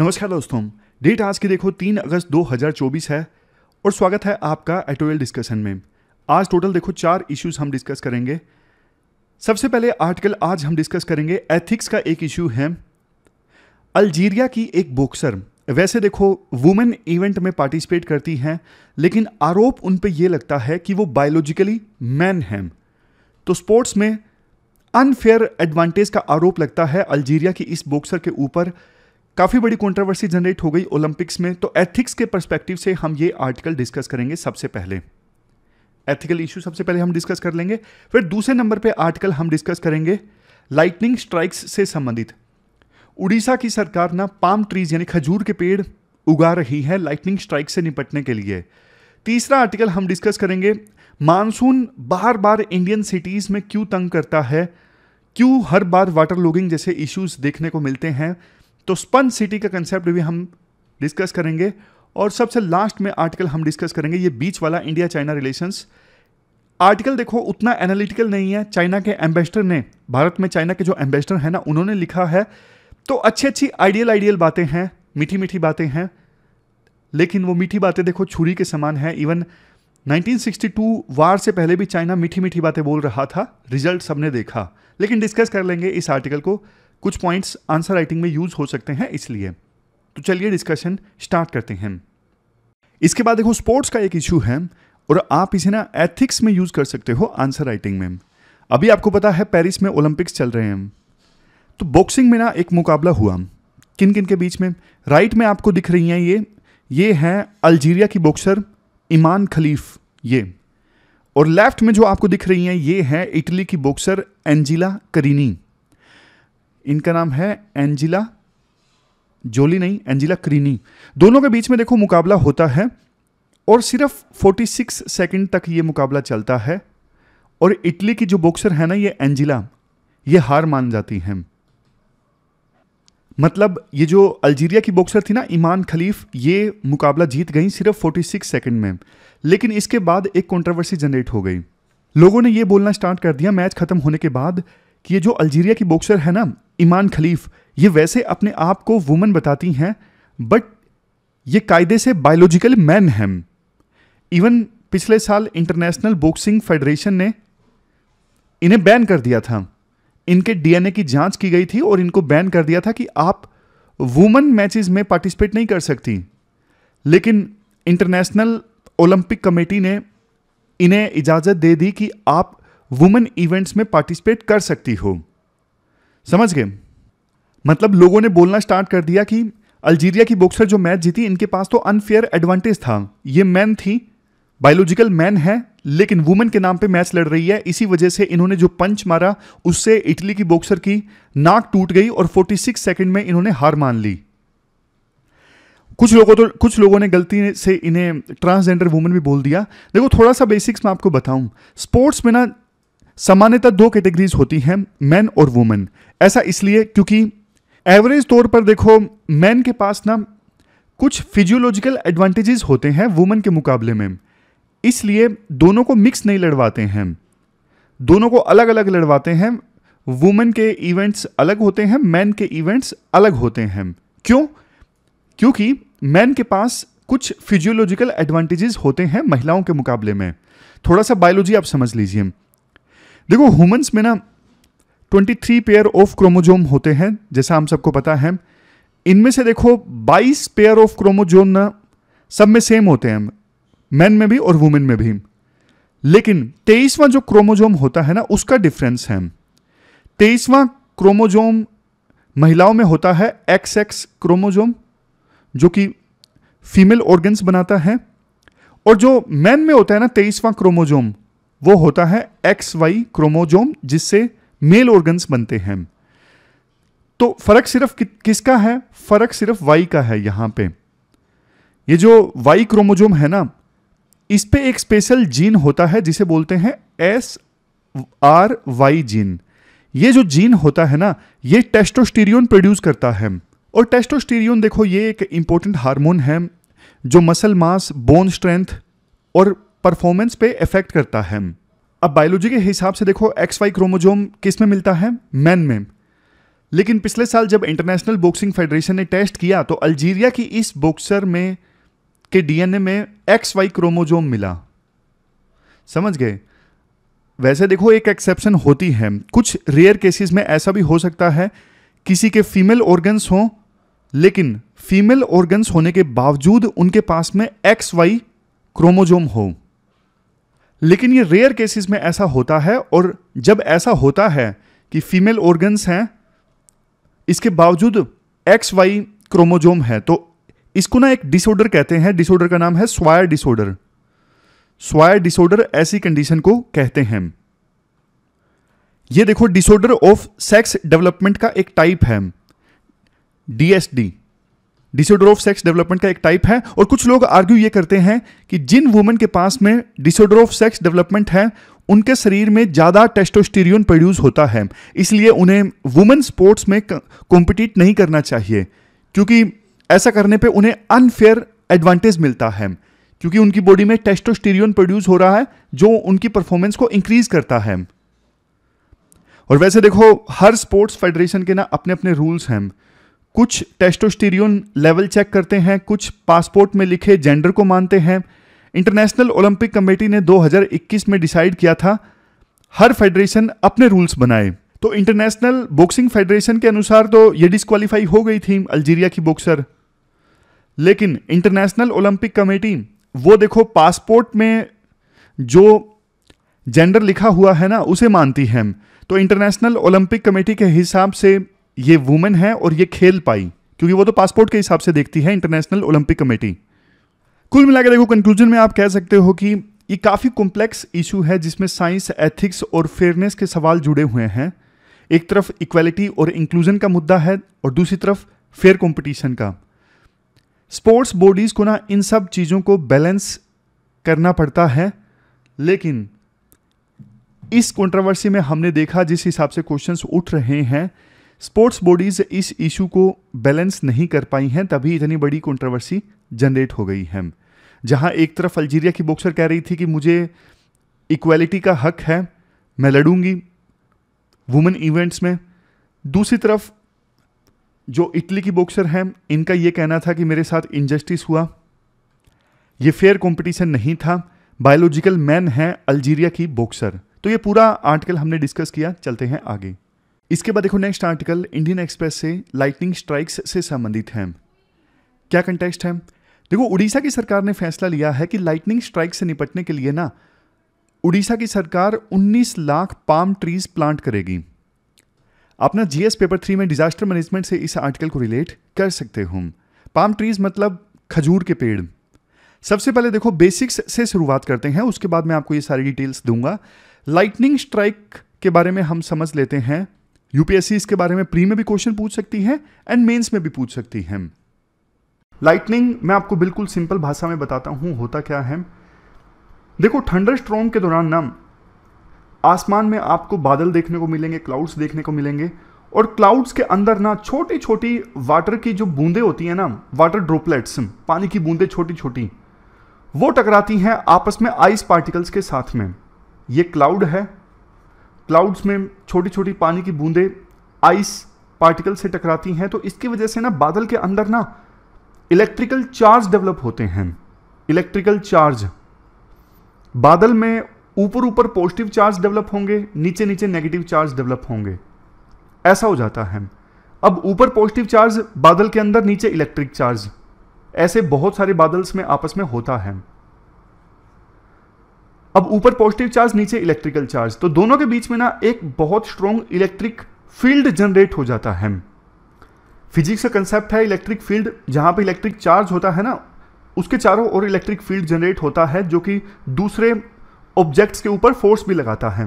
नमस्कार दोस्तों डेट आज की देखो तीन अगस्त 2024 है और स्वागत है आपका एटोरियल डिस्कशन में आज टोटल देखो चार इश्यूज हम डिस्कस करेंगे सबसे पहले आर्टिकल आज हम डिस्कस करेंगे एथिक्स का एक इश्यू है अल्जीरिया की एक बॉक्सर वैसे देखो वुमेन इवेंट में पार्टिसिपेट करती हैं लेकिन आरोप उन पर यह लगता है कि वो बायोलॉजिकली मैन हैं तो स्पोर्ट्स में अनफेयर एडवांटेज का आरोप लगता है अल्जीरिया की इस बॉक्सर के ऊपर काफ़ी बड़ी कंट्रोवर्सी जनरेट हो गई ओलंपिक्स में तो एथिक्स के परस्पेक्टिव से हम ये आर्टिकल डिस्कस करेंगे सबसे पहले एथिकल इशू सबसे पहले हम डिस्कस कर लेंगे फिर दूसरे नंबर पे आर्टिकल हम डिस्कस करेंगे लाइटनिंग स्ट्राइक्स से संबंधित उड़ीसा की सरकार ना पाम ट्रीज यानी खजूर के पेड़ उगा रही है लाइटनिंग स्ट्राइक से निपटने के लिए तीसरा आर्टिकल हम डिस्कस करेंगे मानसून बार बार इंडियन सिटीज़ में क्यों तंग करता है क्यों हर बार वाटर लॉगिंग जैसे इश्यूज देखने को मिलते हैं तो स्पन सिटी का कंसेप्ट भी हम डिस्कस करेंगे और सबसे लास्ट में आर्टिकल हम डिस्कस करेंगे ये बीच वाला इंडिया चाइना रिलेशंस आर्टिकल देखो उतना एनालिटिकल नहीं है चाइना के एम्बेसडर ने भारत में चाइना के जो एम्बेसडर हैं ना उन्होंने लिखा है तो अच्छी अच्छी आइडियल आइडियल बातें हैं मीठी मीठी बातें हैं लेकिन वो मीठी बातें देखो छुरी के समान है इवन 1962 वार से पहले भी चाइना मीठी मीठी बातें बोल रहा था रिजल्ट सबने देखा लेकिन डिस्कस कर लेंगे इस आर्टिकल को कुछ पॉइंट्स आंसर राइटिंग में यूज हो सकते हैं इसलिए तो चलिए डिस्कशन स्टार्ट करते हैं इसके बाद देखो स्पोर्ट्स का एक इश्यू है और आप इसे ना एथिक्स में यूज़ कर सकते हो आंसर राइटिंग में अभी आपको पता है पेरिस में ओलंपिक्स चल रहे हैं तो बॉक्सिंग में ना एक मुकाबला हुआ किन किन के बीच में राइट में आपको दिख रही हैं ये ये हैं अल्जीरिया की बॉक्सर ईमान खलीफ ये और लेफ्ट में जो आपको दिख रही हैं ये है इटली की बॉक्सर एंजिला करीनी इनका नाम है एंजिला जोली नहीं एंजिला क्रीनी दोनों के बीच में देखो मुकाबला होता है और सिर्फ 46 सिक्स सेकेंड तक ये मुकाबला चलता है और इटली की जो बॉक्सर है ना ये एंजिला ये हार मान जाती हैं मतलब ये जो अल्जीरिया की बॉक्सर थी ना ईमान खलीफ ये मुकाबला जीत गई सिर्फ 46 सिक्स सेकेंड में लेकिन इसके बाद एक कंट्रोवर्सी जनरेट हो गई लोगों ने ये बोलना स्टार्ट कर दिया मैच खत्म होने के बाद कि ये जो अल्जीरिया की बॉक्सर है ना ईमान खलीफ ये वैसे अपने आप को वुमन बताती हैं बट ये कायदे से बायोलॉजिकल मैन हैं इवन पिछले साल इंटरनेशनल बॉक्सिंग फेडरेशन ने इन्हें बैन कर दिया था इनके डीएनए की जांच की गई थी और इनको बैन कर दिया था कि आप वुमन मैचेस में पार्टिसिपेट नहीं कर सकती लेकिन इंटरनेशनल ओलंपिक कमेटी ने इन्हें इजाज़त दे दी कि आप वुमेन इवेंट्स में पार्टिसिपेट कर सकती हो समझ गए मतलब लोगों ने बोलना स्टार्ट कर दिया कि अल्जीरिया की बॉक्सर जो मैच जीती इनके पास तो अनफेयर एडवांटेज था ये मैन थी बायोलॉजिकल मैन है लेकिन वुमेन के नाम पे मैच लड़ रही है इसी वजह से इन्होंने जो पंच मारा उससे इटली की बॉक्सर की नाक टूट गई और 46 सेकेंड में इन्होंने हार मान ली कुछ लोगों तो कुछ लोगों ने गलती से इन्हें ट्रांसजेंडर वुमेन भी बोल दिया देखो थोड़ा सा बेसिक्स मैं आपको बताऊं स्पोर्ट्स में ना सामान्यतः दो कैटेगरीज होती हैं मैन और वुमेन ऐसा इसलिए क्योंकि एवरेज तौर पर देखो मैन के पास ना कुछ फिजियोलॉजिकल एडवांटेजेस होते हैं वुमेन के मुकाबले में इसलिए दोनों को मिक्स नहीं लड़वाते हैं दोनों को अलग अलग लड़वाते हैं वुमेन के इवेंट्स अलग होते हैं मैन के इवेंट्स अलग होते हैं क्यों क्योंकि मैन के पास कुछ फिजियोलॉजिकल एडवांटेजेस होते हैं महिलाओं के मुकाबले में थोड़ा सा बायोलॉजी आप समझ लीजिए देखो ह्यूमंस में ना 23 पेयर ऑफ क्रोमोजोम होते हैं जैसा हम सबको पता है इनमें से देखो 22 पेयर ऑफ क्रोमोजोम ना सब में सेम होते हैं मैन में भी और वुमेन में भी लेकिन तेईसवां जो क्रोमोजोम होता है ना उसका डिफरेंस है तेईसवां क्रोमोजोम महिलाओं में होता है एक्स एक्स क्रोमोजोम जो कि फीमेल ऑर्गन्स बनाता है और जो मैन में होता है ना तेईसवां क्रोमोजोम वो होता है एक्स वाई क्रोमोजोम जिससे मेल ऑर्गन्स बनते हैं तो फर्क सिर्फ कि, किसका है फर्क सिर्फ वाई का है यहां पे ये जो वाई क्रोमोजोम है ना इस पे एक स्पेशल जीन होता है जिसे बोलते हैं एस आर वाई जीन ये जो जीन होता है ना ये टेस्टोस्टेरियन प्रोड्यूस करता है और टेस्टोस्टीरियन देखो ये एक इंपॉर्टेंट हार्मोन है जो मसल मास बोन स्ट्रेंथ और परफॉर्मेंस पे इफेक्ट करता है अब बायोलॉजी के हिसाब से देखो एक्स वाई क्रोमोजोम किस में मिलता है मैन में लेकिन पिछले साल जब इंटरनेशनल बॉक्सिंग फेडरेशन ने टेस्ट किया तो अल्जीरिया की इस बॉक्सर में के डीएनए में एक्स वाई क्रोमोजोम मिला समझ गए वैसे देखो एक एक्सेप्शन होती है कुछ रेयर केसेस में ऐसा भी हो सकता है किसी के फीमेल ऑर्गन्स हों लेकिन फीमेल ऑर्गन्स होने के बावजूद उनके पास में एक्स वाई क्रोमोजोम हो लेकिन ये रेयर केसेस में ऐसा होता है और जब ऐसा होता है कि फीमेल ऑर्गन्स हैं इसके बावजूद एक्स वाई क्रोमोजोम है तो इसको ना एक डिसऑर्डर कहते हैं डिसऑर्डर का नाम है स्वायर डिसऑर्डर स्वायर डिसऑर्डर ऐसी कंडीशन को कहते हैं ये देखो डिसऑर्डर ऑफ सेक्स डेवलपमेंट का एक टाइप है DSD disorder of sex development का एक टाइप है और कुछ लोग आर्ग्यू ये करते हैं कि जिन वुमेन के पास में डिसोडर ऑफ सेक्स डेवलपमेंट है उनके शरीर में ज़्यादा टेस्टोस्टेरियन प्रोड्यूस होता है इसलिए उन्हें वुमेन स्पोर्ट्स में कॉम्पिटिट नहीं करना चाहिए क्योंकि ऐसा करने पे उन्हें अनफेयर एडवांटेज मिलता है क्योंकि उनकी बॉडी में टेस्टोस्टेरियन प्रोड्यूस हो रहा है जो उनकी परफॉर्मेंस को इंक्रीज करता है और वैसे देखो हर स्पोर्ट्स फेडरेशन के ना अपने अपने रूल्स हैं कुछ टेस्टोस्टेरियन लेवल चेक करते हैं कुछ पासपोर्ट में लिखे जेंडर को मानते हैं इंटरनेशनल ओलंपिक कमेटी ने 2021 में डिसाइड किया था हर फेडरेशन अपने रूल्स बनाए तो इंटरनेशनल बॉक्सिंग फेडरेशन के अनुसार तो ये डिस्क्वालीफाई हो गई थी अल्जीरिया की बॉक्सर लेकिन इंटरनेशनल ओलंपिक कमेटी वो देखो पासपोर्ट में जो जेंडर लिखा हुआ है ना उसे मानती है तो इंटरनेशनल ओलंपिक कमेटी के हिसाब से ये वुमेन है और ये खेल पाई क्योंकि वो तो पासपोर्ट के हिसाब से देखती है इंटरनेशनल ओलंपिक कमेटी कुल मिलाकर देखो कंक्लूजन में आप कह सकते हो कि ये काफ़ी कॉम्प्लेक्स इशू है जिसमें साइंस एथिक्स और फेयरनेस के सवाल जुड़े हुए हैं एक तरफ इक्वालिटी और इंक्लूजन का मुद्दा है और दूसरी तरफ फेयर कंपटीशन का स्पोर्ट्स बॉडीज़ को ना इन सब चीज़ों को बैलेंस करना पड़ता है लेकिन इस कंट्रोवर्सी में हमने देखा जिस हिसाब से क्वेश्चंस उठ रहे हैं स्पोर्ट्स बॉडीज़ इस इशू को बैलेंस नहीं कर पाई हैं तभी इतनी बड़ी कंट्रोवर्सी जनरेट हो गई है जहां एक तरफ अल्जीरिया की बॉक्सर कह रही थी कि मुझे इक्वालिटी का हक है मैं लड़ूंगी वुमेन इवेंट्स में दूसरी तरफ जो इटली की बॉक्सर हैं इनका ये कहना था कि मेरे साथ इनजस्टिस हुआ ये फेयर कंपटीशन नहीं था बायोलॉजिकल मैन है अल्जीरिया की बॉक्सर तो ये पूरा आर्टिकल हमने डिस्कस किया चलते हैं आगे इसके बाद देखो नेक्स्ट आर्टिकल इंडियन एक्सप्रेस से लाइटनिंग स्ट्राइक्स से संबंधित है क्या कंटेक्स्ट है देखो उड़ीसा की सरकार ने फैसला लिया है कि लाइटनिंग स्ट्राइक से निपटने के लिए ना उड़ीसा की सरकार 19 लाख पाम ट्रीज प्लांट करेगी अपना जीएस पेपर थ्री में डिजास्टर मैनेजमेंट से इस आर्टिकल को रिलेट कर सकते हो पाम ट्रीज मतलब खजूर के पेड़ सबसे पहले देखो बेसिक्स से शुरुआत करते हैं उसके बाद मैं आपको ये सारी डिटेल्स दूंगा लाइटनिंग स्ट्राइक के बारे में हम समझ लेते हैं यूपीएससी इसके बारे में प्री में भी क्वेश्चन पूछ सकती है एंड मेंस में भी पूछ सकती है लाइटनिंग मैं आपको बिल्कुल सिंपल भाषा में बताता हूं होता क्या है देखो थंडर स्ट्रॉम के दौरान नम आसमान में आपको बादल देखने को मिलेंगे क्लाउड्स देखने को मिलेंगे और क्लाउड्स के अंदर ना छोटी छोटी वाटर की जो बूंदे होती है ना वाटर ड्रोपलेट्स पानी की बूंदे छोटी छोटी वो टकराती हैं आपस में आइस पार्टिकल्स के साथ में ये क्लाउड है क्लाउड्स में छोटी छोटी पानी की बूंदें आइस पार्टिकल से टकराती हैं तो इसकी वजह से ना बादल के अंदर ना इलेक्ट्रिकल चार्ज डेवलप होते हैं इलेक्ट्रिकल चार्ज बादल में ऊपर ऊपर पॉजिटिव चार्ज डेवलप होंगे नीचे नीचे नेगेटिव चार्ज डेवलप होंगे ऐसा हो जाता है अब ऊपर पॉजिटिव चार्ज बादल के अंदर नीचे इलेक्ट्रिक चार्ज ऐसे बहुत सारे बादल्स में आपस में होता है अब ऊपर पॉजिटिव चार्ज नीचे इलेक्ट्रिकल चार्ज तो दोनों के बीच में ना एक बहुत स्ट्रॉन्ग इलेक्ट्रिक फील्ड जनरेट हो जाता है फिजिक्स का कंसेप्ट है इलेक्ट्रिक फील्ड जहां पे इलेक्ट्रिक चार्ज होता है ना उसके चारों ओर इलेक्ट्रिक फील्ड जनरेट होता है जो कि दूसरे ऑब्जेक्ट्स के ऊपर फोर्स भी लगाता है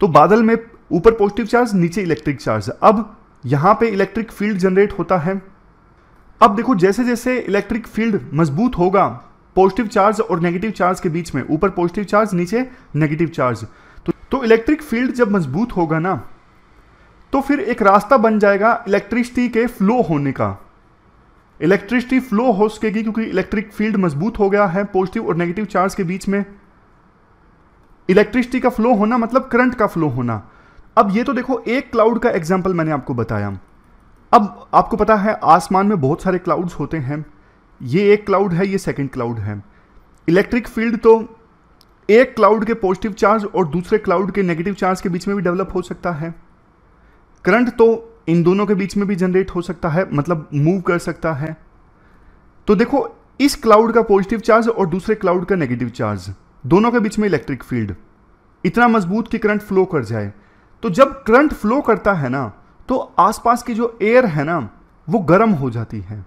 तो बादल में ऊपर पॉजिटिव चार्ज नीचे इलेक्ट्रिक चार्ज अब यहां पे इलेक्ट्रिक फील्ड जनरेट होता है अब देखो जैसे जैसे इलेक्ट्रिक फील्ड मजबूत होगा पॉजिटिव चार्ज और नेगेटिव चार्ज के बीच में ऊपर पॉजिटिव चार्ज नीचे नेगेटिव चार्ज तो तो इलेक्ट्रिक फील्ड जब मजबूत होगा ना तो फिर एक रास्ता बन जाएगा इलेक्ट्रिसिटी के फ्लो होने का इलेक्ट्रिसिटी फ्लो हो सकेगी क्योंकि इलेक्ट्रिक फील्ड मजबूत हो गया है पॉजिटिव और नेगेटिव चार्ज के बीच में इलेक्ट्रिसिटी का फ्लो होना मतलब करंट का फ्लो होना अब ये तो देखो एक क्लाउड का एग्जाम्पल मैंने आपको बताया अब आपको पता है आसमान में बहुत सारे क्लाउड्स होते हैं ये एक क्लाउड है ये सेकेंड क्लाउड है इलेक्ट्रिक फील्ड तो एक क्लाउड के पॉजिटिव चार्ज और दूसरे क्लाउड के नेगेटिव चार्ज के बीच में भी डेवलप हो सकता है करंट तो इन दोनों के बीच में भी जनरेट हो सकता है मतलब मूव कर सकता है तो देखो इस क्लाउड का पॉजिटिव चार्ज और दूसरे क्लाउड का नेगेटिव चार्ज दोनों के बीच में इलेक्ट्रिक फील्ड इतना मजबूत कि करंट फ्लो कर जाए तो जब करंट फ्लो करता है ना तो आसपास की जो एयर है ना वो गर्म हो जाती है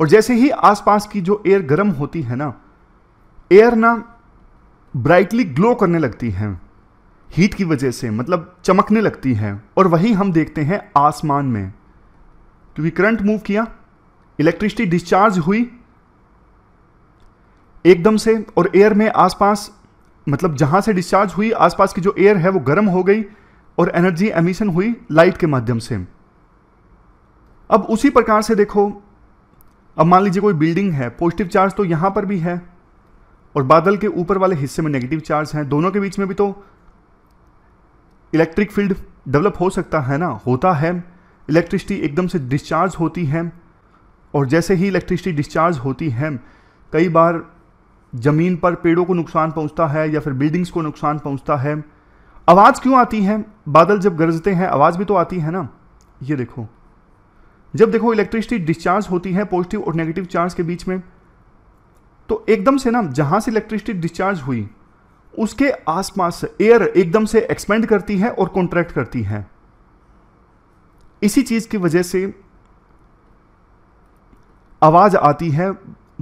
और जैसे ही आसपास की जो एयर गर्म होती है ना एयर ना ब्राइटली ग्लो करने लगती है हीट की वजह से मतलब चमकने लगती है और वही हम देखते हैं आसमान में क्योंकि करंट मूव किया इलेक्ट्रिसिटी डिस्चार्ज हुई एकदम से और एयर में आसपास मतलब जहां से डिस्चार्ज हुई आसपास की जो एयर है वो गर्म हो गई और एनर्जी एमिशन हुई लाइट के माध्यम से अब उसी प्रकार से देखो अब मान लीजिए कोई बिल्डिंग है पॉजिटिव चार्ज तो यहाँ पर भी है और बादल के ऊपर वाले हिस्से में नेगेटिव चार्ज हैं दोनों के बीच में भी तो इलेक्ट्रिक फील्ड डेवलप हो सकता है ना होता है इलेक्ट्रिसिटी एकदम से डिस्चार्ज होती है और जैसे ही इलेक्ट्रिसिटी डिस्चार्ज होती है कई बार ज़मीन पर पेड़ों को नुकसान पहुंचता है या फिर बिल्डिंग्स को नुकसान पहुंचता है आवाज़ क्यों आती है बादल जब गरजते हैं आवाज़ भी तो आती है ना ये देखो जब देखो इलेक्ट्रिसिटी डिस्चार्ज होती है पॉजिटिव और नेगेटिव चार्ज के बीच में तो एकदम से ना जहां से इलेक्ट्रिसिटी डिस्चार्ज हुई उसके आसपास एयर एकदम से एक्सपेंड करती है और कॉन्ट्रैक्ट करती है इसी चीज की वजह से आवाज आती है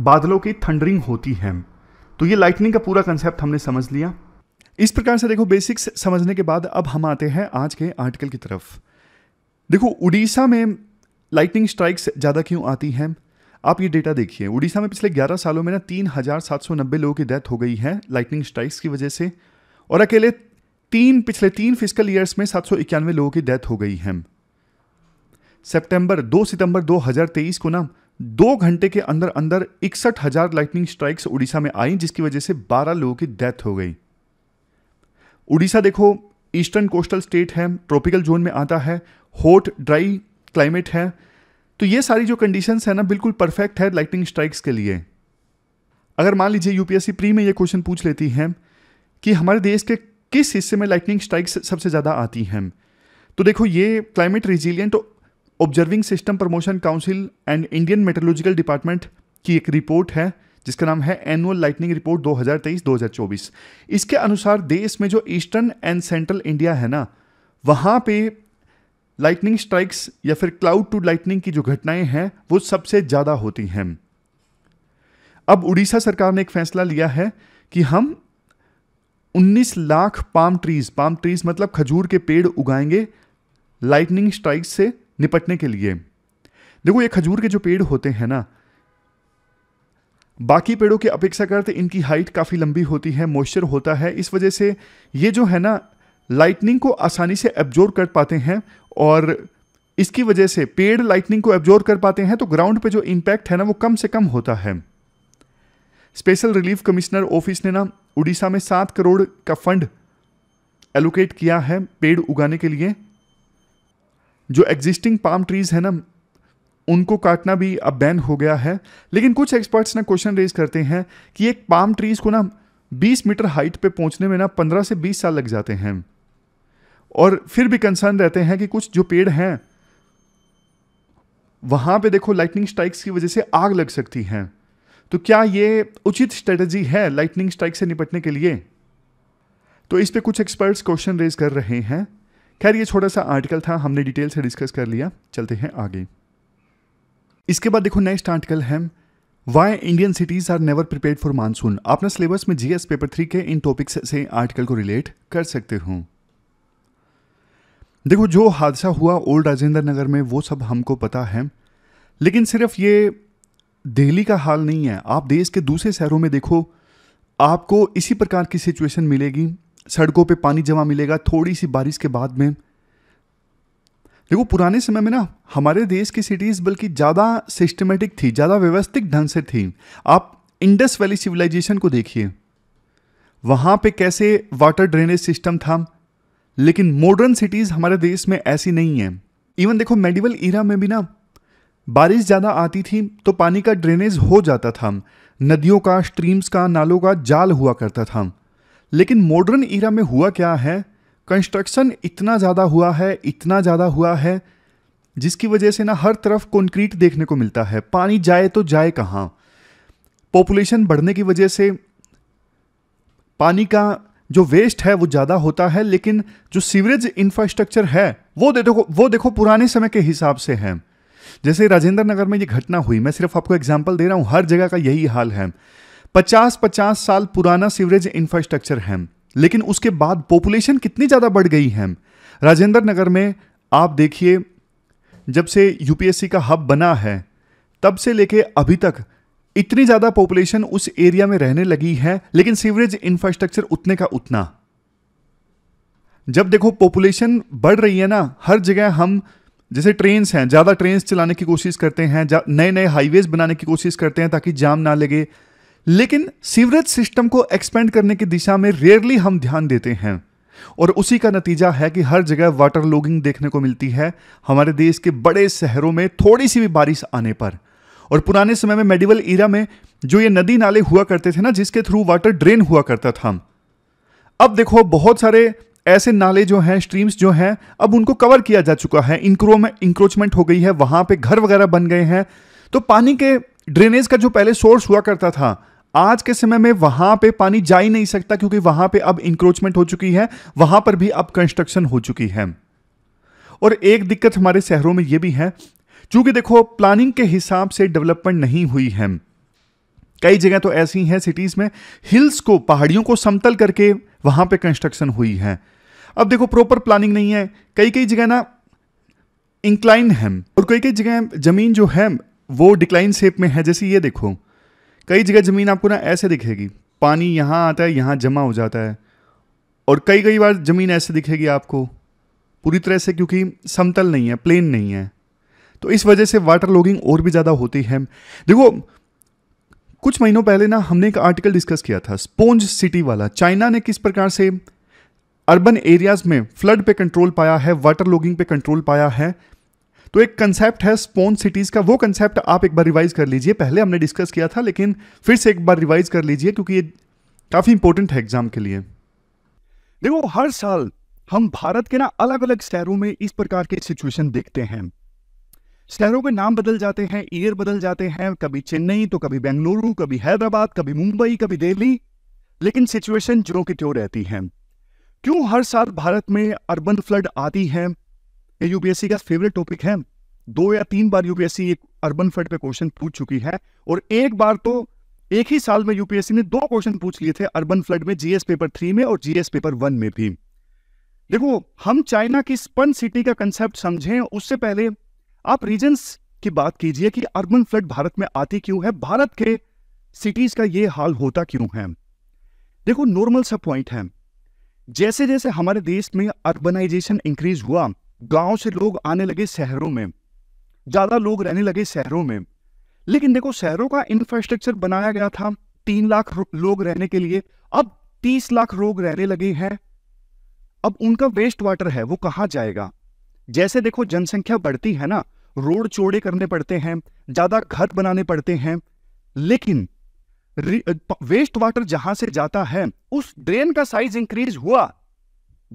बादलों की थंडरिंग होती है तो ये लाइटनिंग का पूरा कंसेप्ट हमने समझ लिया इस प्रकार से देखो बेसिक्स समझने के बाद अब हम आते हैं आज के आर्टिकल की तरफ देखो उड़ीसा में लाइटनिंग स्ट्राइक्स ज़्यादा क्यों आती हैं आप ये डेटा देखिए उड़ीसा में पिछले 11 सालों में ना तीन हज़ार सात सौ नब्बे लोगों की डेथ हो गई है लाइटनिंग स्ट्राइक्स की वजह से और अकेले तीन पिछले तीन फिजिकल ईयर्स में सात सौ इक्यानवे लोगों की डेथ हो गई है सितंबर दो सितंबर 2023 को ना दो घंटे के अंदर अंदर इकसठ हजार लाइटनिंग स्ट्राइक्स उड़ीसा में आई जिसकी वजह से 12 लोगों की डेथ हो गई उड़ीसा देखो ईस्टर्न कोस्टल स्टेट है ट्रॉपिकल जोन में आता है होट ड्राई क्लाइमेट है तो ये सारी जो कंडीशन है ना बिल्कुल परफेक्ट है लाइटनिंग स्ट्राइक्स के लिए अगर मान लीजिए यूपीएससी प्री में ये क्वेश्चन पूछ लेती हैं कि हमारे देश के किस हिस्से में लाइटनिंग स्ट्राइक्स सबसे ज़्यादा आती हैं तो देखो ये climate resilient observing system promotion council and Indian meteorological department की एक रिपोर्ट है जिसका नाम है एनुअल लाइटनिंग रिपोर्ट 2023-2024 इसके अनुसार देश में जो ईस्टर्न एंड सेंट्रल इंडिया है ना वहाँ पे लाइटनिंग स्ट्राइक्स या फिर क्लाउड टू लाइटनिंग की जो घटनाएं हैं वो सबसे ज़्यादा होती हैं अब उड़ीसा सरकार ने एक फैसला लिया है कि हम 19 lakh palm trees palm trees मतलब खजूर के पेड़ उगाएंगे लाइटनिंग स्ट्राइक्स से निपटने के लिए देखो ये खजूर के जो पेड़ होते हैं ना बाकी पेड़ों की अपेक्षा करते इनकी हाइट काफ़ी लंबी होती है मॉइस्चर होता है इस वजह से ये जो है ना लाइटनिंग को आसानी से एब्जोर्व कर पाते हैं और इसकी वजह से पेड़ लाइटनिंग को एब्जॉर्व कर पाते हैं तो ग्राउंड पे जो इम्पैक्ट है ना वो कम से कम होता है स्पेशल रिलीफ कमिश्नर ऑफिस ने ना उड़ीसा में सात करोड़ का फंड एलोकेट किया है पेड़ उगाने के लिए जो एग्जिस्टिंग पाम ट्रीज है ना उनको काटना भी अब बैन हो गया है लेकिन कुछ एक्सपर्ट्स ना क्वेश्चन रेज करते हैं कि एक पाम ट्रीज को ना 20 मीटर हाइट पे पहुंचने में ना 15 से 20 साल लग जाते हैं और फिर भी कंसर्न रहते हैं कि कुछ जो पेड़ हैं वहां पे देखो लाइटनिंग स्ट्राइक्स की वजह से आग लग सकती है तो क्या ये उचित स्ट्रेटजी है लाइटनिंग स्ट्राइक से निपटने के लिए तो इस पे कुछ एक्सपर्ट्स क्वेश्चन रेज कर रहे हैं खैर ये छोटा सा आर्टिकल था हमने डिटेल से डिस्कस कर लिया चलते हैं आगे इसके बाद देखो नेक्स्ट आर्टिकल है why Indian cities are never prepare for monsoon आप ना सिलेबस में जीएस पेपर थ्री के इन टॉपिक्स से आर्टिकल को रिलेट कर सकते हो देखो जो हादसा हुआ ओल्ड राजेंद्र नगर में वो सब हमको पता है लेकिन सिर्फ ये दिल्ली का हाल नहीं है आप देश के दूसरे शहरों में देखो आपको इसी प्रकार की सिचुएशन मिलेगी सड़कों पे पानी जमा मिलेगा थोड़ी सी बारिश के बाद में देखो पुराने समय में ना हमारे देश की सिटीज़ बल्कि ज़्यादा सिस्टमेटिक थी ज़्यादा व्यवस्थित ढंग से थी आप इंडस वैली सिविलाइजेशन को देखिए वहाँ पे कैसे वाटर ड्रेनेज सिस्टम था लेकिन मॉडर्न सिटीज़ हमारे देश में ऐसी नहीं है इवन देखो मेडिवल इरा में भी ना बारिश ज़्यादा आती थी तो पानी का ड्रेनेज हो जाता था नदियों का स्ट्रीम्स का नालों का जाल हुआ करता था लेकिन मॉडर्न इरा में हुआ क्या है कंस्ट्रक्शन इतना ज़्यादा हुआ है इतना ज़्यादा हुआ है जिसकी वजह से ना हर तरफ कंक्रीट देखने को मिलता है पानी जाए तो जाए कहाँ पॉपुलेशन बढ़ने की वजह से पानी का जो वेस्ट है वो ज़्यादा होता है लेकिन जो सीवरेज इंफ्रास्ट्रक्चर है वो दे देखो वो देखो पुराने समय के हिसाब से है जैसे राजेंद्र नगर में ये घटना हुई मैं सिर्फ आपको एग्जाम्पल दे रहा हूँ हर जगह का यही हाल है पचास पचास साल पुराना सीवरेज इंफ्रास्ट्रक्चर है लेकिन उसके बाद पॉपुलेशन कितनी ज़्यादा बढ़ गई है राजेंद्र नगर में आप देखिए जब से यूपीएससी का हब बना है तब से लेके अभी तक इतनी ज़्यादा पॉपुलेशन उस एरिया में रहने लगी है लेकिन सीवरेज इंफ्रास्ट्रक्चर उतने का उतना जब देखो पॉपुलेशन बढ़ रही है ना हर जगह हम जैसे ट्रेन्स हैं ज़्यादा ट्रेन्स चलाने की कोशिश करते हैं नए नए हाईवेज बनाने की कोशिश करते हैं ताकि जाम ना लगे लेकिन सीवरेज सिस्टम को एक्सपेंड करने की दिशा में रेयरली हम ध्यान देते हैं और उसी का नतीजा है कि हर जगह वाटर लॉगिंग देखने को मिलती है हमारे देश के बड़े शहरों में थोड़ी सी भी बारिश आने पर और पुराने समय में मेडिवल ईरा में जो ये नदी नाले हुआ करते थे ना जिसके थ्रू वाटर ड्रेन हुआ करता था अब देखो बहुत सारे ऐसे नाले जो हैं स्ट्रीम्स जो हैं अब उनको कवर किया जा चुका है इंक्रो में इंक्रोचमेंट हो गई है वहां पे घर वगैरह बन गए हैं तो पानी के ड्रेनेज का जो पहले सोर्स हुआ करता था आज के समय में वहां पे पानी जा ही नहीं सकता क्योंकि वहां पे अब इंक्रोचमेंट हो चुकी है वहां पर भी अब कंस्ट्रक्शन हो चुकी है और एक दिक्कत हमारे शहरों में यह भी है चूंकि देखो प्लानिंग के हिसाब से डेवलपमेंट नहीं हुई है कई जगह तो ऐसी हैं सिटीज़ में हिल्स को पहाड़ियों को समतल करके वहां पे कंस्ट्रक्शन हुई है अब देखो प्रॉपर प्लानिंग नहीं है कई कई जगह ना इंक्लाइन है और कई कई जगह ज़मीन जो है वो डिक्लाइन शेप में है जैसे ये देखो कई जगह ज़मीन आपको ना ऐसे दिखेगी पानी यहाँ आता है यहाँ जमा हो जाता है और कई कई बार ज़मीन ऐसे दिखेगी आपको पूरी तरह से क्योंकि समतल नहीं है प्लेन नहीं है तो इस वजह से वाटर लॉगिंग और भी ज़्यादा होती है देखो कुछ महीनों पहले ना हमने एक आर्टिकल डिस्कस किया था स्पोंज सिटी वाला चाइना ने किस प्रकार से अर्बन एरियाज में फ्लड पे कंट्रोल पाया है वाटर लॉगिंग पे कंट्रोल पाया है तो एक कंसेप्ट है स्पोन सिटीज़ का वो कंसेप्ट आप एक बार रिवाइज कर लीजिए पहले हमने डिस्कस किया था लेकिन फिर से एक बार रिवाइज कर लीजिए क्योंकि ये काफ़ी इंपॉर्टेंट है एग्जाम के लिए देखो हर साल हम भारत के ना अलग अलग शहरों में इस प्रकार के सिचुएशन देखते हैं शहरों के नाम बदल जाते हैं ईयर बदल जाते हैं कभी चेन्नई तो कभी बेंगलुरु कभी हैदराबाद कभी मुंबई कभी दिल्ली लेकिन सिचुएशन जो की त्यों रहती है क्यों हर साल भारत में अर्बन फ्लड आती है ये यूपीएससी का फेवरेट टॉपिक है दो या तीन बार यूपीएससी अर्बन फ्लड पे क्वेश्चन पूछ चुकी है और एक बार तो एक ही साल में यूपीएससी ने दो क्वेश्चन पूछ लिए थे अर्बन फ्लड में जीएस पेपर थ्री में और जीएस पेपर वन में भी देखो हम चाइना की स्पन सिटी का कंसेप्ट समझें उससे पहले आप रीजन्स की बात कीजिए कि अर्बन फ्लड भारत में आती क्यों है भारत के सिटीज का ये हाल होता क्यों है देखो नॉर्मल सा पॉइंट है जैसे जैसे हमारे देश में अर्बनाइजेशन इंक्रीज हुआ गांव से लोग आने लगे शहरों में ज्यादा लोग रहने लगे शहरों में लेकिन देखो शहरों का इंफ्रास्ट्रक्चर बनाया गया था तीन लाख लोग रहने के लिए अब तीस लाख लोग रहने लगे हैं अब उनका वेस्ट वाटर है वो कहाँ जाएगा जैसे देखो जनसंख्या बढ़ती है ना रोड चौड़े करने पड़ते हैं ज़्यादा घर बनाने पड़ते हैं लेकिन वेस्ट वाटर जहां से जाता है उस ड्रेन का साइज इंक्रीज हुआ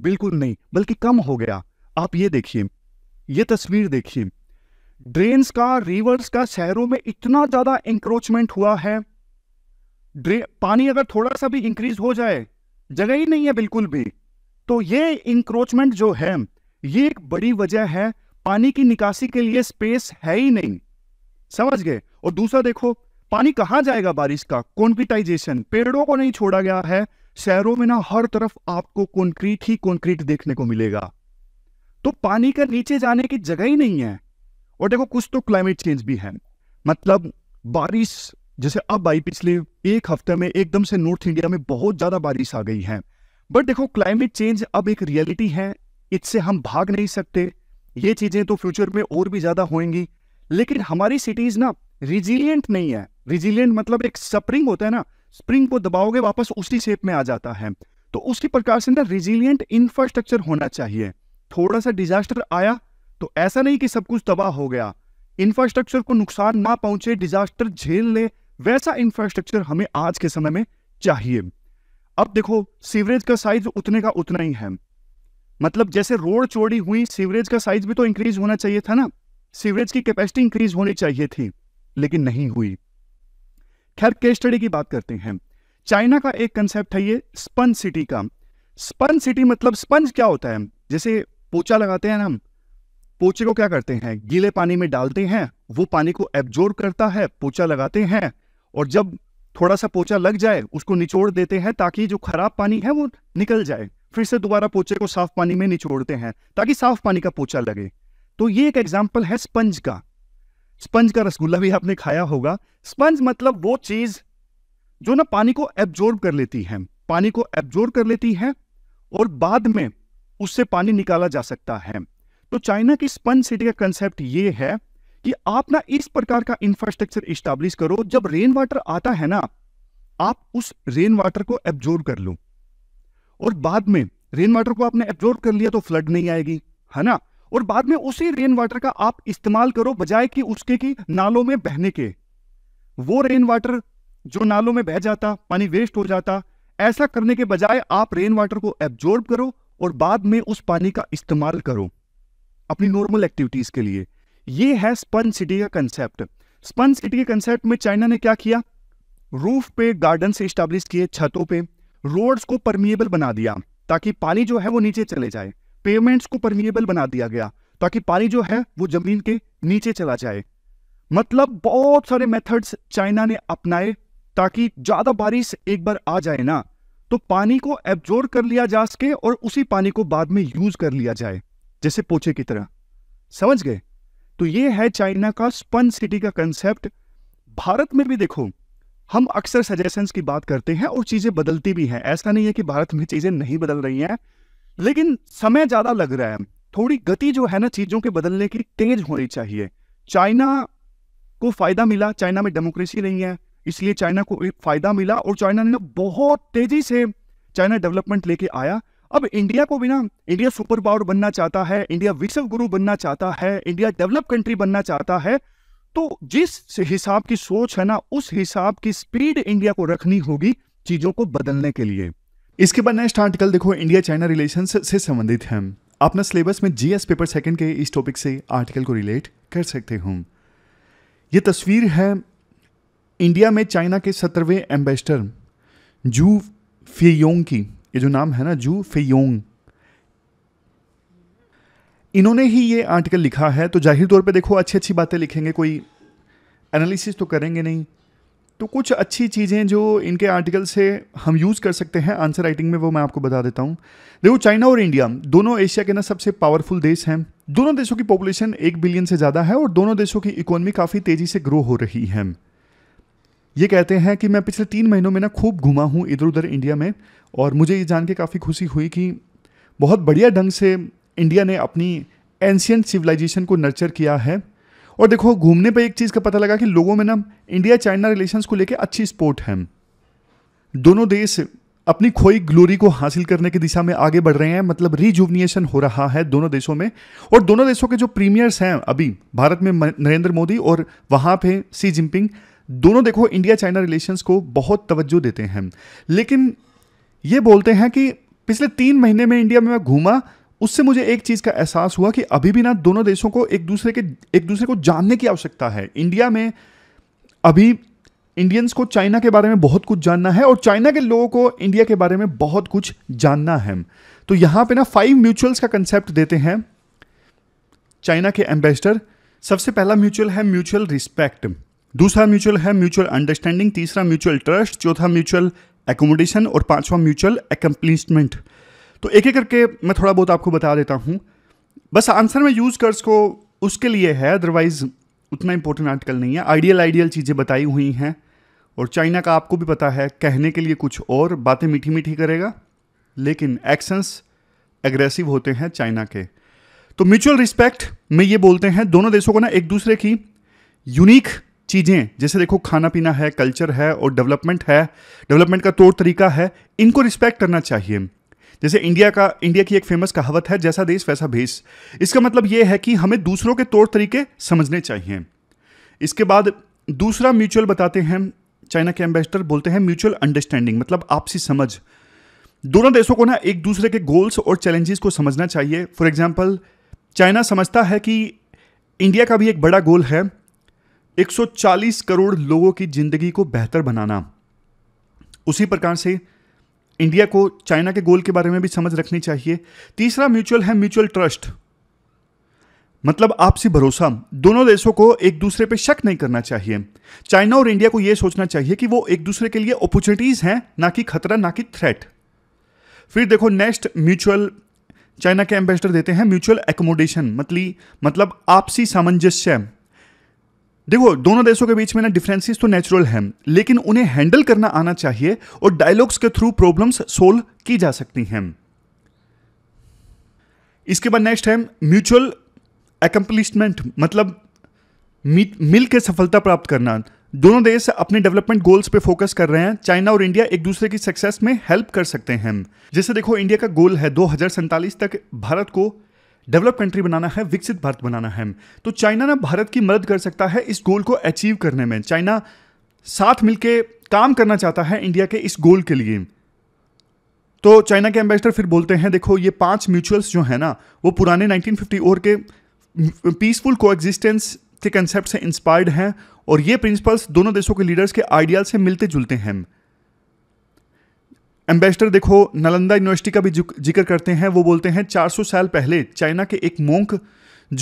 बिल्कुल नहीं बल्कि कम हो गया आप ये देखिए ये तस्वीर देखिए ड्रेन्स का रिवर्स का शहरों में इतना ज्यादा इंक्रोचमेंट हुआ है पानी अगर थोड़ा सा भी इंक्रीज हो जाए जगह ही नहीं है बिल्कुल भी तो ये इंक्रोचमेंट जो है ये एक बड़ी वजह है पानी की निकासी के लिए स्पेस है ही नहीं समझ गए और दूसरा देखो पानी कहां जाएगा बारिश का कॉन्क्रीटाइजेशन पेड़ों को नहीं छोड़ा गया है शहरों में ना हर तरफ आपको कॉन्क्रीट ही कॉन्क्रीट देखने को मिलेगा तो पानी का नीचे जाने की जगह ही नहीं है और देखो कुछ तो क्लाइमेट चेंज भी है मतलब बारिश जैसे अब आई पिछले एक हफ्ते में एकदम से नॉर्थ इंडिया में बहुत ज़्यादा बारिश आ गई है बट देखो क्लाइमेट चेंज अब एक रियलिटी है इससे हम भाग नहीं सकते ये चीजें तो फ्यूचर में और भी ज्यादा होंगी लेकिन हमारी सिटीज ना रिजिलियंट नहीं है रिजिलियंट मतलब एक स्प्रिंग होता है ना स्प्रिंग को दबाओगे वापस उसी शेप में आ जाता है तो उसी प्रकार से ना रिजिलियंट इंफ्रास्ट्रक्चर होना चाहिए थोड़ा सा डिजास्टर आया तो ऐसा नहीं कि सब कुछ तबाह हो गया इंफ्रास्ट्रक्चर को नुकसान ना पहुंचे डिजास्टर झेल ले वैसा इंफ्रास्ट्रक्चर हमें आज के समय में चाहिए अब देखो सीवरेज का साइज उतने का उतना ही है मतलब जैसे रोड चौड़ी हुई सीवरेज का साइज भी तो इंक्रीज होना चाहिए था ना सीवरेज की कैपेसिटी इंक्रीज होनी चाहिए थी लेकिन नहीं हुई खैर केस स्टडी की बात करते हैं चाइना का एक कंसेप्ट है ये स्पन सिटी का स्पन सिटी मतलब स्पंज क्या होता है जैसे पोचा लगाते हैं हम पोचे को क्या करते हैं गीले पानी में डालते हैं वो पानी को एब्जोर्ब करता है पोचा लगाते हैं और जब थोड़ा सा पोचा लग जाए उसको निचोड़ देते हैं ताकि जो खराब पानी है वो निकल जाए फिर से दोबारा पोचे को साफ पानी में निचोड़ते हैं ताकि साफ पानी का पोचा लगे तो ये एक एग्जाम्पल है स्पंज का स्पंज का रसगुल्ला भी आपने खाया होगा स्पंज मतलब वो चीज जो ना पानी को एब्जॉर्ब कर लेती है पानी को एब्जॉर्ब कर लेती है और बाद में उससे पानी निकाला जा सकता है तो चाइना की स्पंज सिटी का कंसेप्ट ये है कि आप ना इस प्रकार का इंफ्रास्ट्रक्चर इस्टाब्लिश करो जब रेन वाटर आता है ना आप उस रेन वाटर को एब्जॉर्ब कर लो और बाद में रेन वाटर को आपने एब्जॉर्ब कर लिया तो फ्लड नहीं आएगी है ना और बाद में उसी रेन वाटर का आप इस्तेमाल करो बजाय कि उसके की नालों में बहने के वो रेन वाटर जो नालों में बह जाता पानी वेस्ट हो जाता ऐसा करने के बजाय आप रेन वाटर को एब्जॉर्ब करो और बाद में उस पानी का इस्तेमाल करो अपनी नॉर्मल एक्टिविटीज के लिए ये है स्पन सिटी का कंसेप्ट स्पन सिटी के कंसेप्ट में चाइना ने क्या किया रूफ पे गार्डन से स्टैब्लिश किए छतों पर रोड्स को परमिएबल बना दिया ताकि पानी जो है वो नीचे चले जाए पेमेंट्स को परमिएबल बना दिया गया ताकि पानी जो है वो जमीन के नीचे चला जाए मतलब बहुत सारे मेथड्स चाइना ने अपनाए ताकि ज़्यादा बारिश एक बार आ जाए ना तो पानी को एब्जोर्व कर लिया जा सके और उसी पानी को बाद में यूज कर लिया जाए जैसे पोछे की तरह समझ गए तो ये है चाइना का स्पन सिटी का कंसेप्ट भारत में भी देखो हम अक्सर सजेशंस की बात करते हैं और चीज़ें बदलती भी हैं ऐसा नहीं है कि भारत में चीज़ें नहीं बदल रही हैं लेकिन समय ज़्यादा लग रहा है थोड़ी गति जो है ना चीज़ों के बदलने की तेज होनी चाहिए चाइना को फ़ायदा मिला चाइना में डेमोक्रेसी नहीं है इसलिए चाइना को एक फ़ायदा मिला और चाइना ने बहुत तेज़ी से चाइना डेवलपमेंट लेके आया अब इंडिया को भी ना इंडिया सुपर पावर बनना चाहता है इंडिया विश्व गुरु बनना चाहता है इंडिया डेवलप कंट्री बनना चाहता है तो जिस हिसाब की सोच है ना उस हिसाब की स्पीड इंडिया को रखनी होगी चीजों को बदलने के लिए इसके बाद नेक्स्ट आर्टिकल देखो इंडिया चाइना रिलेशन से संबंधित है अपना सिलेबस में जीएस पेपर सेकंड के इस टॉपिक से आर्टिकल को रिलेट कर सकते हूं ये तस्वीर है इंडिया में चाइना के सत्रहवें एम्बेसडर जू फेयोंग की ये जो नाम है ना जू फेयोंग इन्होंने ही ये आर्टिकल लिखा है तो जाहिर तौर पे देखो अच्छी अच्छी बातें लिखेंगे कोई एनालिसिस तो करेंगे नहीं तो कुछ अच्छी चीज़ें जो इनके आर्टिकल से हम यूज़ कर सकते हैं आंसर राइटिंग में वो मैं आपको बता देता हूँ देखो चाइना और इंडिया दोनों एशिया के ना सबसे पावरफुल देश हैं दोनों देशों की पॉपुलेशन एक बिलियन से ज़्यादा है और दोनों देशों की इकोनॉमी काफ़ी तेज़ी से ग्रो हो रही है ये कहते हैं कि मैं पिछले तीन महीनों में ना खूब घुमा हूँ इधर उधर इंडिया में और मुझे ये जान के काफ़ी खुशी हुई कि बहुत बढ़िया ढंग से इंडिया ने अपनी एंशियंट सिविलाइजेशन को नर्चर किया है और देखो घूमने पर एक चीज़ का पता लगा कि लोगों में ना इंडिया चाइना रिलेशंस को लेकर अच्छी स्पोर्ट है दोनों देश अपनी खोई ग्लोरी को हासिल करने की दिशा में आगे बढ़ रहे हैं मतलब रिजुवनिएशन हो रहा है दोनों देशों में और दोनों देशों के जो प्रीमियर्स हैं अभी भारत में नरेंद्र मोदी और वहाँ पे सी जिनपिंग दोनों देखो इंडिया चाइना रिलेशंस को बहुत तवज्जो देते हैं लेकिन ये बोलते हैं कि पिछले तीन महीने में इंडिया में मैं घूमा उससे मुझे एक चीज़ का एहसास हुआ कि अभी भी ना दोनों देशों को एक दूसरे के एक दूसरे को जानने की आवश्यकता है इंडिया में अभी इंडियंस को चाइना के बारे में बहुत कुछ जानना है और चाइना के लोगों को इंडिया के बारे में बहुत कुछ जानना है तो यहां पे ना फाइव म्यूचुअल्स का कंसेप्ट देते हैं चाइना के एम्बेसडर सबसे पहला म्यूचुअल है म्यूचुअल रिस्पेक्ट दूसरा म्यूचुअल है म्यूचुअल अंडरस्टैंडिंग तीसरा म्यूचुअल ट्रस्ट चौथा म्यूचुअल एकोमोडेशन और पांचवा म्यूचुअल एकम्प्लिशमेंट तो एक एक करके मैं थोड़ा बहुत आपको बता देता हूँ बस आंसर में यूज़ कर्स को उसके लिए है अदरवाइज़ उतना इंपॉर्टेंट आर्टिकल नहीं है आइडियल आइडियल चीज़ें बताई हुई हैं और चाइना का आपको भी पता है कहने के लिए कुछ और बातें मीठी मीठी करेगा लेकिन एक्शंस एग्रेसिव होते हैं चाइना के तो म्यूचुअल रिस्पेक्ट में ये बोलते हैं दोनों देशों को ना एक दूसरे की यूनिक चीज़ें जैसे देखो खाना पीना है कल्चर है और डेवलपमेंट है डेवलपमेंट का तौर तरीका है इनको रिस्पेक्ट करना चाहिए जैसे इंडिया का इंडिया की एक फेमस कहावत है जैसा देश वैसा भेस इसका मतलब यह है कि हमें दूसरों के तौर तरीके समझने चाहिए इसके बाद दूसरा म्यूचुअल बताते हैं चाइना के एम्बेसडर बोलते हैं म्यूचुअल अंडरस्टैंडिंग मतलब आपसी समझ दोनों देशों को ना एक दूसरे के गोल्स और चैलेंजेस को समझना चाहिए फॉर एग्जाम्पल चाइना समझता है कि इंडिया का भी एक बड़ा गोल है 140 करोड़ लोगों की ज़िंदगी को बेहतर बनाना उसी प्रकार से इंडिया को चाइना के गोल के बारे में भी समझ रखनी चाहिए तीसरा म्यूचुअल है म्यूचुअल ट्रस्ट मतलब आपसी भरोसा दोनों देशों को एक दूसरे पर शक नहीं करना चाहिए चाइना और इंडिया को यह सोचना चाहिए कि वो एक दूसरे के लिए अपॉर्चुनिटीज़ हैं ना कि खतरा ना कि थ्रेट फिर देखो नेक्स्ट म्यूचुअल चाइना के एम्बेसडर देते हैं म्यूचुअल एकोमोडेशन मतली मतलब आपसी सामंजस्य देखो दोनों देशों के बीच में ना डिफरेंसेस तो नेचुरल हैं लेकिन उन्हें हैंडल करना आना चाहिए और डायलॉग्स के थ्रू प्रॉब्लम्स सोल्व की जा सकती हैं इसके बाद नेक्स्ट है म्यूचुअल एकम्पलिशमेंट मतलब मिल के सफलता प्राप्त करना दोनों देश अपने डेवलपमेंट गोल्स पे फोकस कर रहे हैं चाइना और इंडिया एक दूसरे की सक्सेस में हेल्प कर सकते हैं जैसे देखो इंडिया का गोल है दो तक भारत को डेवलप कंट्री बनाना है विकसित भारत बनाना है तो चाइना ना भारत की मदद कर सकता है इस गोल को अचीव करने में चाइना साथ मिलकर काम करना चाहता है इंडिया के इस गोल के लिए तो चाइना के एम्बेसडर फिर बोलते हैं देखो ये पांच म्यूचुअल्स जो है ना वो पुराने 1950 ओर के पीसफुल को एग्जिस्टेंस के कंसेप्ट से इंस्पायर्ड हैं और ये प्रिंसिपल्स दोनों देशों के लीडर्स के आइडियाल से मिलते जुलते हैं एम्बेसडर देखो नालंदा यूनिवर्सिटी का भी जिक्र करते हैं वो बोलते हैं 400 साल पहले चाइना के एक मोंक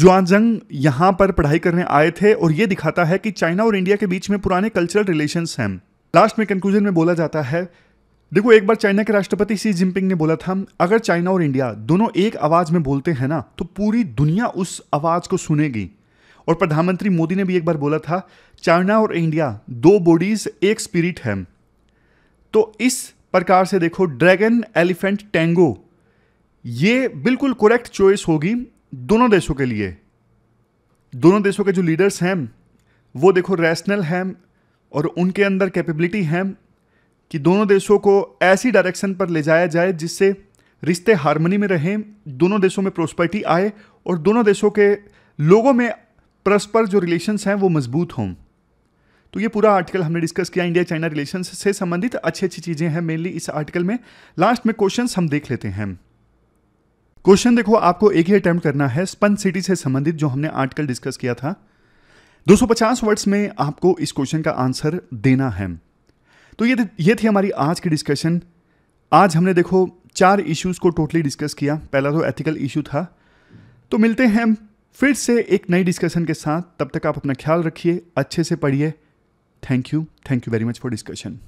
जुआजंग यहां पर पढ़ाई करने आए थे और ये दिखाता है कि चाइना और इंडिया के बीच में पुराने कल्चरल रिलेशन हैं लास्ट में कंक्लूजन में बोला जाता है देखो एक बार चाइना के राष्ट्रपति सी जिनपिंग ने बोला था अगर चाइना और इंडिया दोनों एक आवाज़ में बोलते हैं ना तो पूरी दुनिया उस आवाज़ को सुनेगी और प्रधानमंत्री मोदी ने भी एक बार बोला था चाइना और इंडिया दो बॉडीज एक स्पिरिट है तो इस प्रकार से देखो ड्रैगन एलिफेंट टेंगो ये बिल्कुल करेक्ट चॉइस होगी दोनों देशों के लिए दोनों देशों के जो लीडर्स हैं वो देखो रैशनल हैं और उनके अंदर कैपेबिलिटी हैं कि दोनों देशों को ऐसी डायरेक्शन पर ले जाया जाए जिससे रिश्ते हारमोनी में रहें दोनों देशों में प्रोस्पर्टी आए और दोनों देशों के लोगों में परस्पर जो रिलेशंस हैं वो मजबूत हों तो ये पूरा आर्टिकल हमने डिस्कस किया इंडिया चाइना रिलेशन से संबंधित अच्छी अच्छी चीज़ें हैं मेनली इस आर्टिकल में लास्ट में क्वेश्चन हम देख लेते हैं क्वेश्चन देखो आपको एक ही अटैम्प्ट करना है स्पन सिटी से संबंधित जो हमने आर्टिकल डिस्कस किया था 250 वर्ड्स में आपको इस क्वेश्चन का आंसर देना है तो ये ये थी हमारी आज की डिस्कशन आज हमने देखो चार इश्यूज़ को टोटली डिस्कस किया पहला तो एथिकल इशू था तो मिलते हैं फिर से एक नई डिस्कशन के साथ तब तक आप अपना ख्याल रखिए अच्छे से पढ़िए Thank you. Thank you very much for discussion.